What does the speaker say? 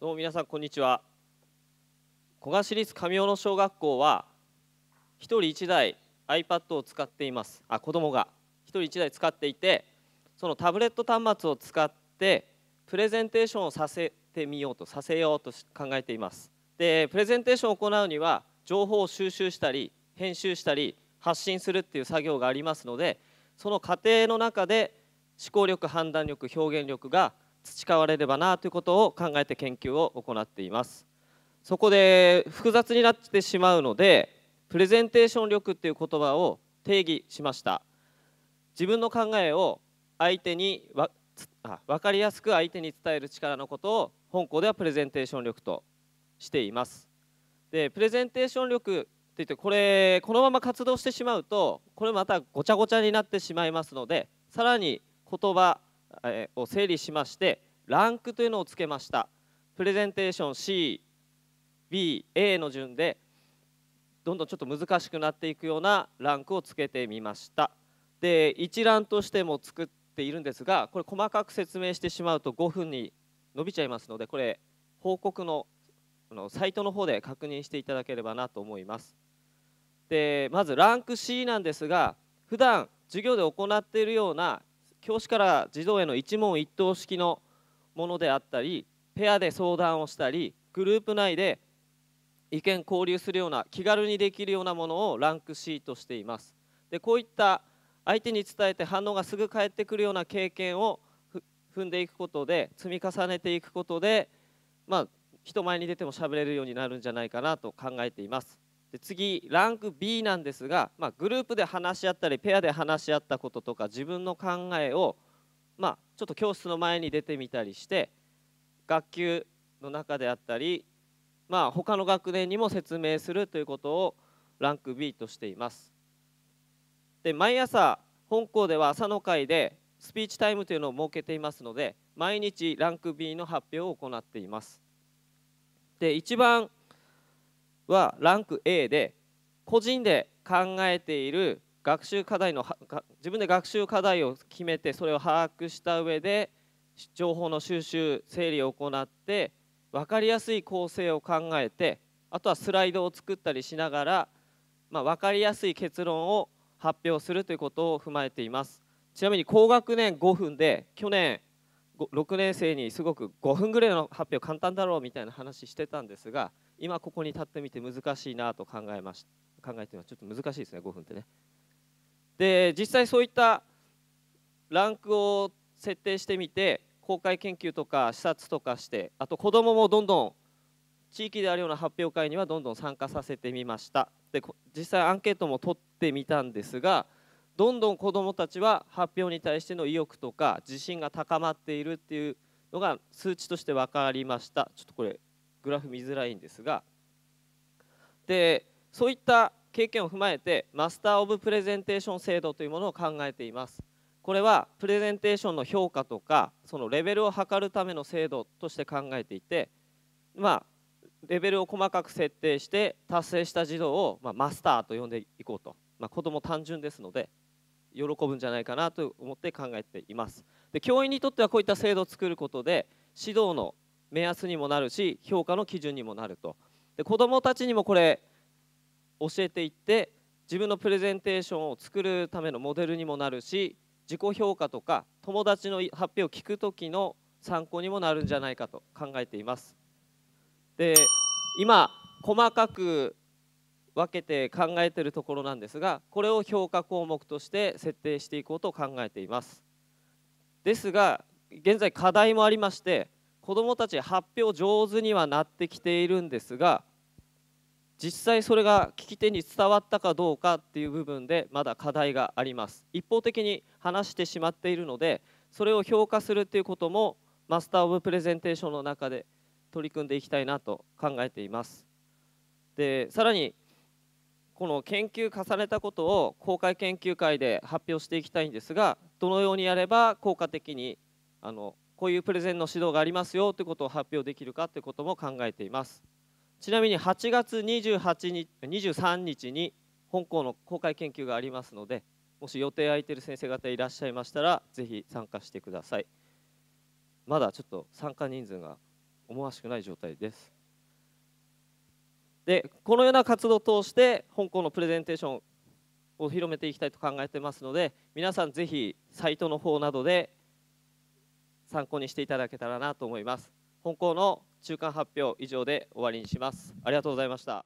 どうも皆さんこんにちは古賀市立上尾野小学校は1人1台 iPad を使っていますあ子どもが1人1台使っていてそのタブレット端末を使ってプレゼンテーションをさせてみようとさせようと考えていますでプレゼンテーションを行うには情報を収集したり編集したり発信するっていう作業がありますのでその過程の中で思考力判断力表現力が培われればなということを考えて研究を行っていますそこで複雑になってしまうのでプレゼンテーション力っていう言葉を定義しました自分の考えを相手にわ分かりやすく相手に伝える力のことを本校ではプレゼンテーション力としていますでプレゼンテーション力っていってこれこのまま活動してしまうとこれまたごちゃごちゃになってしまいますのでさらに言葉を整理しましてランクというのをつけましたプレゼンテーション C B、A の順でどんどんちょっと難しくなっていくようなランクをつけてみましたで一覧としても作っているんですがこれ細かく説明してしまうと5分に伸びちゃいますのでこれ報告ののサイトの方で確認していただければなと思いますでまずランク C なんですが普段授業で行っているような教師から児童への一問一答式のものであったりペアで相談をしたりグループ内で意見交流するような気軽にできるようなものをランクシートしていますでこういった相手に伝えて反応がすぐ返ってくるような経験を踏んでいくことで積み重ねていくことで、まあ、人前に出ても喋れるようになるんじゃないかなと考えていますで次ランク B なんですが、まあ、グループで話し合ったりペアで話し合ったこととか自分の考えを、まあ、ちょっと教室の前に出てみたりして学級の中であったり、まあ、他の学年にも説明するということをランク B としています。で毎朝本校では朝の会でスピーチタイムというのを設けていますので毎日ランク B の発表を行っています。で一番はランク A で個人で考えている学習課題の自分で学習課題を決めてそれを把握した上で情報の収集整理を行って分かりやすい構成を考えてあとはスライドを作ったりしながら、まあ、分かりやすい結論を発表するということを踏まえていますちなみに高学年5分で去年6年生にすごく5分ぐらいの発表簡単だろうみたいな話してたんですが今ここに立ってみて難しいなと考えまし考えてみますちょっと難しいですね5分ってねで実際そういったランクを設定してみて公開研究とか視察とかしてあと子どももどんどん地域であるような発表会にはどんどん参加させてみましたで実際アンケートも取ってみたんですがどんどん子どもたちは発表に対しての意欲とか自信が高まっているっていうのが数値として分かりましたちょっとこれグラフ見づらいんですがでそういった経験を踏まえてマスター・オブ・プレゼンテーション制度というものを考えていますこれはプレゼンテーションの評価とかそのレベルを測るための制度として考えていてまあレベルを細かく設定して達成した児童を、まあ、マスターと呼んでいこうと、まあ、子ども単純ですので喜ぶんじゃないかなと思って考えていますで教員にとってはこういった制度を作ることで指導の目安にもなるし評価の基準にもなるとで子どもたちにもこれ教えていって自分のプレゼンテーションを作るためのモデルにもなるし自己評価とか友達の発表を聞く時の参考にもなるんじゃないかと考えています。で今細かく分けて考えているところなんですがこれを評価項目として設定していこうと考えています。ですが現在課題もありまして子どもたち発表上手にはなってきているんですが実際それが聞き手に伝わったかどうかっていう部分でまだ課題があります一方的に話してしまっているのでそれを評価するっていうこともマスター・オブ・プレゼンテーションの中で取り組んでいきたいなと考えていますでさらにこの研究重ねたことを公開研究会で発表していきたいんですがどのようにやれば効果的にあのこういうプレゼンの指導がありますよということを発表できるかということも考えていますちなみに8月28日23日に本校の公開研究がありますのでもし予定空いてる先生方いらっしゃいましたらぜひ参加してくださいまだちょっと参加人数が思わしくない状態ですでこのような活動を通して本校のプレゼンテーションを広めていきたいと考えてますので皆さんぜひサイトの方などで参考にしていただけたらなと思います。本校の中間発表以上で終わりにします。ありがとうございました。